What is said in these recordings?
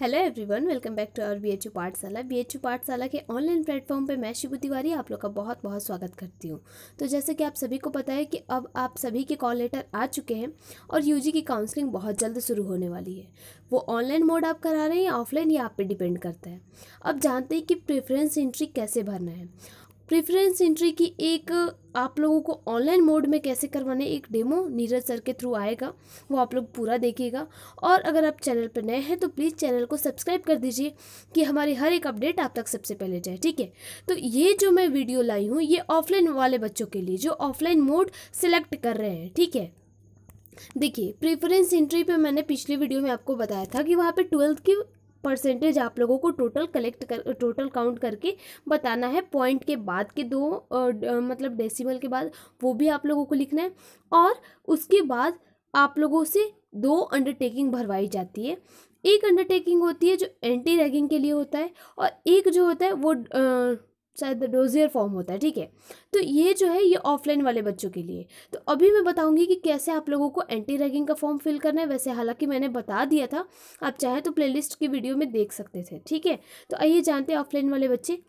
hello everyone welcome back to our BHU Pathshala BHU Pathshala के online platform पे मैं शिव तिवारी आप लोग का बहुत बहुत स्वागत करती हूँ तो जैसे कि आप सभी को पता है कि अब आप सभी के कॉल लेटर आ चुके हैं और यूजी की काउंसलिंग बहुत जल्द शुरू होने वाली है वो ऑनलाइन मोड आप करा रहे हैं या ऑफलाइन ये आप पर डिपेंड करता है अब जानते हैं कि प्रेफरेंस एंट्री कैसे भरना है प्रेफरेंस एंट्री की एक आप लोगों को ऑनलाइन मोड में कैसे करवाने एक डेमो नीरज सर के थ्रू आएगा वो आप लोग पूरा देखिएगा और अगर आप चैनल पर नए हैं तो प्लीज़ चैनल को सब्सक्राइब कर दीजिए कि हमारी हर एक अपडेट आप तक सबसे पहले जाए ठीक है तो ये जो मैं वीडियो लाई हूँ ये ऑफलाइन वाले बच्चों के लिए जो ऑफलाइन मोड सेलेक्ट कर रहे हैं ठीक है देखिए प्रेफरेंस एंट्री पे मैंने पिछली वीडियो में आपको बताया था कि वहाँ पे ट्वेल्थ की परसेंटेज आप लोगों को टोटल कलेक्ट कर टोटल काउंट करके बताना है पॉइंट के बाद के दो मतलब डेसिमल के बाद वो भी आप लोगों को लिखना है और उसके बाद आप लोगों से दो अंडरटेकिंग भरवाई जाती है एक अंडरटेकिंग होती है जो एंटी रैगिंग के लिए होता है और एक जो होता है वो आ, शायद डोजियर फॉर्म होता है ठीक है तो ये जो है ये ऑफलाइन वाले बच्चों के लिए तो अभी मैं बताऊंगी कि कैसे आप लोगों को एंटी रैगिंग का फॉर्म फिल करना है वैसे हालांकि मैंने बता दिया था आप चाहे तो प्लेलिस्ट की वीडियो में देख सकते थे ठीक है तो आइए जानते हैं ऑफलाइन वाले बच्चे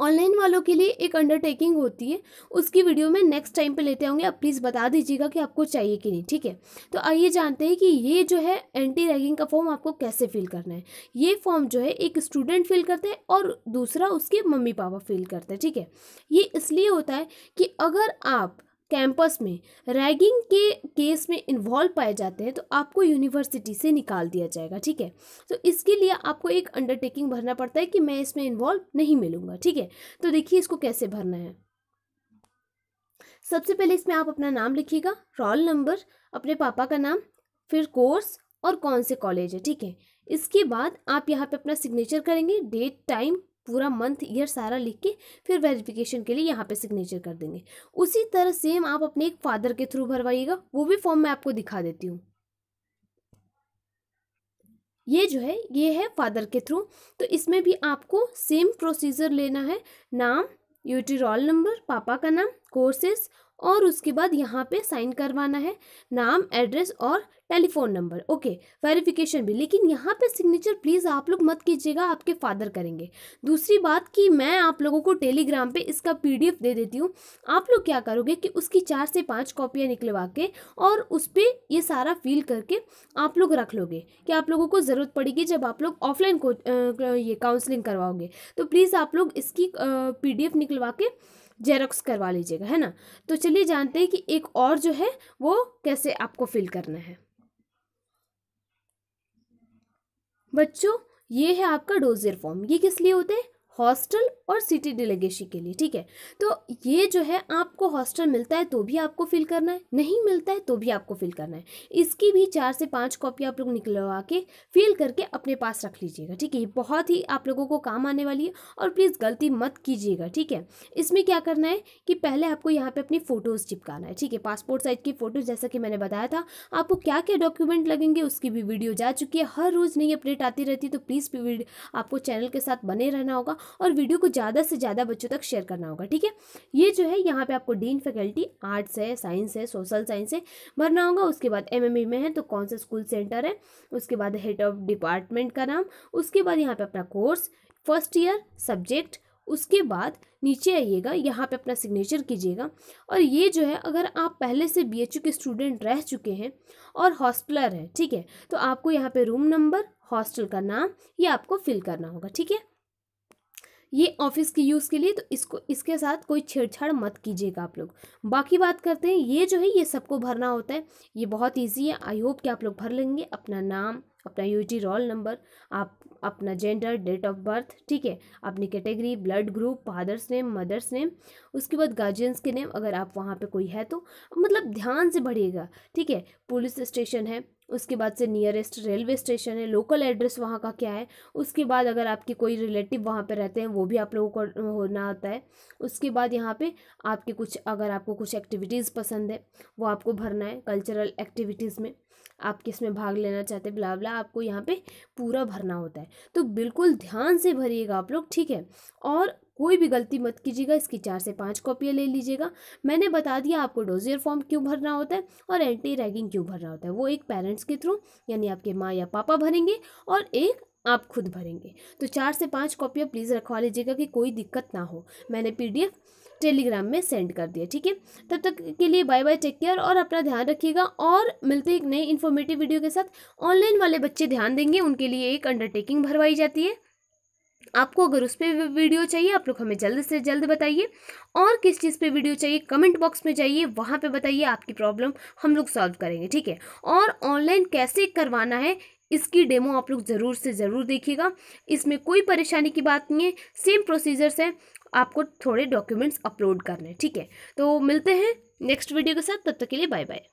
ऑनलाइन वालों के लिए एक अंडरटेकिंग होती है उसकी वीडियो में नेक्स्ट टाइम पे लेते होंगे आप प्लीज़ बता दीजिएगा कि आपको चाहिए कि नहीं ठीक है तो आइए जानते हैं कि ये जो है एंटी रैगिंग का फॉर्म आपको कैसे फिल करना है ये फॉर्म जो है एक स्टूडेंट फिल करते हैं और दूसरा उसके मम्मी पापा फिल करते हैं ठीक है ये इसलिए होता है कि अगर आप कैंपस में रैगिंग के केस में इन्वॉल्व पाए जाते हैं तो आपको यूनिवर्सिटी से निकाल दिया जाएगा ठीक है तो इसके लिए आपको एक अंडरटेकिंग भरना पड़ता है कि मैं इसमें इन्वॉल्व नहीं मिलूँगा ठीक है तो देखिए इसको कैसे भरना है सबसे पहले इसमें आप अपना नाम लिखिएगा रोल नंबर अपने पापा का नाम फिर कोर्स और कौन से कॉलेज है ठीक है इसके बाद आप यहाँ पे अपना सिग्नेचर करेंगे डेट टाइम पूरा मंथ ईयर सारा लिख के फिर वेरिफिकेशन के लिए यहाँ पे सिग्नेचर कर देंगे उसी तरह सेम आप अपने एक फादर के थ्रू भरवाइएगा वो भी फॉर्म मैं आपको दिखा देती हूँ ये जो है ये है फादर के थ्रू तो इसमें भी आपको सेम प्रोसीजर लेना है नाम यूटी रोल नंबर पापा का नाम कोर्सेस और उसके बाद यहाँ पे साइन करवाना है नाम एड्रेस और टेलीफोन नंबर ओके वेरिफिकेशन भी लेकिन यहाँ पे सिग्नेचर प्लीज़ आप लोग मत कीजिएगा आपके फादर करेंगे दूसरी बात कि मैं आप लोगों को टेलीग्राम पे इसका पीडीएफ दे देती हूँ आप लोग क्या करोगे कि उसकी चार से पाँच कॉपियाँ निकलवा के और उस पर ये सारा फील करके आप लोग रख लोगे कि आप लोगों को ज़रूरत पड़ेगी जब आप लोग ऑफलाइन को ये काउंसलिंग करवाओगे तो प्लीज़ आप लोग इसकी पी निकलवा के जेरोक्स करवा लीजिएगा है ना तो चलिए जानते हैं कि एक और जो है वो कैसे आपको फिल करना है बच्चों ये है आपका डोजियर फॉर्म ये किस लिए होते हैं हॉस्टल और सिटी डिलीगेसी के लिए ठीक है तो ये जो है आपको हॉस्टल मिलता है तो भी आपको फिल करना है नहीं मिलता है तो भी आपको फिल करना है इसकी भी चार से पाँच कॉपी आप लोग निकलवा के फिल करके अपने पास रख लीजिएगा ठीक है ये बहुत ही आप लोगों को काम आने वाली है और प्लीज़ गलती मत कीजिएगा ठीक है इसमें क्या करना है कि पहले आपको यहाँ पर अपनी फ़ोटोज़ चिपकाना है ठीक है पासपोर्ट साइज़ की फ़ोटोज़ जैसा कि मैंने बताया था आपको क्या क्या डॉक्यूमेंट लगेंगे उसकी भी वीडियो जा चुकी है हर रोज़ नई अपडेट आती रहती है तो प्लीज़ आपको चैनल के साथ बने रहना होगा और वीडियो को ज़्यादा से ज़्यादा बच्चों तक शेयर करना होगा ठीक है ये जो है यहाँ पे आपको डीन फैकल्टी आर्ट्स है साइंस है सोशल साइंस है भरना होगा उसके बाद एम में है तो कौन सा स्कूल सेंटर है उसके बाद हेड ऑफ डिपार्टमेंट का नाम उसके बाद यहाँ पर अपना कोर्स फर्स्ट ईयर सब्जेक्ट उसके बाद नीचे आइएगा यहाँ पे अपना सिग्नेचर कीजिएगा और ये जो है अगर आप पहले से बी के स्टूडेंट रह चुके हैं और हॉस्टलर है ठीक है तो आपको यहाँ पे रूम नंबर हॉस्टल का नाम ये आपको फिल करना होगा ठीक है ये ऑफिस के यूज़ के लिए तो इसको इसके साथ कोई छेड़छाड़ मत कीजिएगा आप लोग बाकी बात करते हैं ये जो है ये सबको भरना होता है ये बहुत ईजी है आई होप कि आप लोग भर लेंगे अपना नाम अपना यूटी रोल नंबर आप अपना जेंडर डेट ऑफ बर्थ ठीक है अपनी category blood group father's name mother's name उसके बाद गार्जियंस के नेम अगर आप वहाँ पे कोई है तो मतलब ध्यान से बढ़िएगा ठीक है पुलिस स्टेशन है उसके बाद से नियरेस्ट रेलवे स्टेशन है लोकल एड्रेस वहाँ का क्या है उसके बाद अगर आपके कोई रिलेटिव वहाँ पे रहते हैं वो भी आप लोगों को होना आता है उसके बाद यहाँ पे आपके कुछ अगर आपको कुछ एक्टिविटीज़ पसंद है वो आपको भरना है कल्चरल एक्टिविटीज़ में आप किस में भाग लेना चाहते हैं ब्ला आपको यहाँ पर पूरा भरना होता है तो बिल्कुल ध्यान से भरिएगा आप लोग ठीक है और कोई भी गलती मत कीजिएगा इसकी चार से पाँच कॉपियाँ ले लीजिएगा मैंने बता दिया आपको डोजियर फॉर्म क्यों भरना होता है और एंटी रैगिंग क्यों भरना होता है वो एक पेरेंट्स के थ्रू यानी आपके माँ या पापा भरेंगे और एक आप खुद भरेंगे तो चार से पाँच कॉपियाँ प्लीज़ रखवा लीजिएगा कि कोई दिक्कत ना हो मैंने पीडीएफ टेलीग्राम में सेंड कर दिया ठीक है तब तक के लिए बाय बाय टेक केयर और अपना ध्यान रखिएगा और मिलते एक नई इन्फॉर्मेटिव वीडियो के साथ ऑनलाइन वाले बच्चे ध्यान देंगे उनके लिए एक अंडरटेकिंग भरवाई जाती है आपको अगर उस पर वीडियो चाहिए आप लोग हमें जल्द से जल्द बताइए और किस चीज़ पे वीडियो चाहिए कमेंट बॉक्स में जाइए वहाँ पे बताइए आपकी प्रॉब्लम हम लोग सॉल्व करेंगे ठीक है और ऑनलाइन कैसे करवाना है इसकी डेमो आप लोग ज़रूर से ज़रूर देखिएगा इसमें कोई परेशानी की बात नहीं है सेम प्रोसीजर्स है आपको थोड़े डॉक्यूमेंट्स अपलोड करने ठीक है तो मिलते हैं नेक्स्ट वीडियो के साथ तब तक के लिए बाय बाय